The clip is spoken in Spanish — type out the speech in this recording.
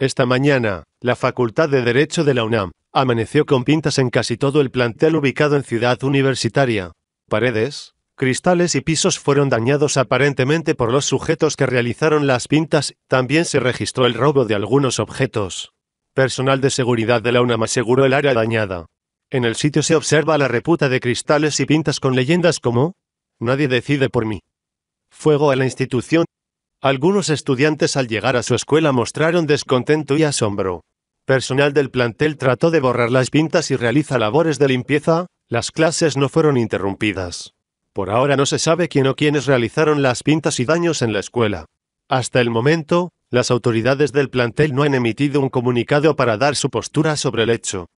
Esta mañana, la Facultad de Derecho de la UNAM amaneció con pintas en casi todo el plantel ubicado en Ciudad Universitaria. Paredes, cristales y pisos fueron dañados aparentemente por los sujetos que realizaron las pintas. También se registró el robo de algunos objetos. Personal de seguridad de la UNAM aseguró el área dañada. En el sitio se observa la reputa de cristales y pintas con leyendas como Nadie decide por mí. Fuego a la institución. Algunos estudiantes al llegar a su escuela mostraron descontento y asombro. Personal del plantel trató de borrar las pintas y realiza labores de limpieza, las clases no fueron interrumpidas. Por ahora no se sabe quién o quiénes realizaron las pintas y daños en la escuela. Hasta el momento, las autoridades del plantel no han emitido un comunicado para dar su postura sobre el hecho.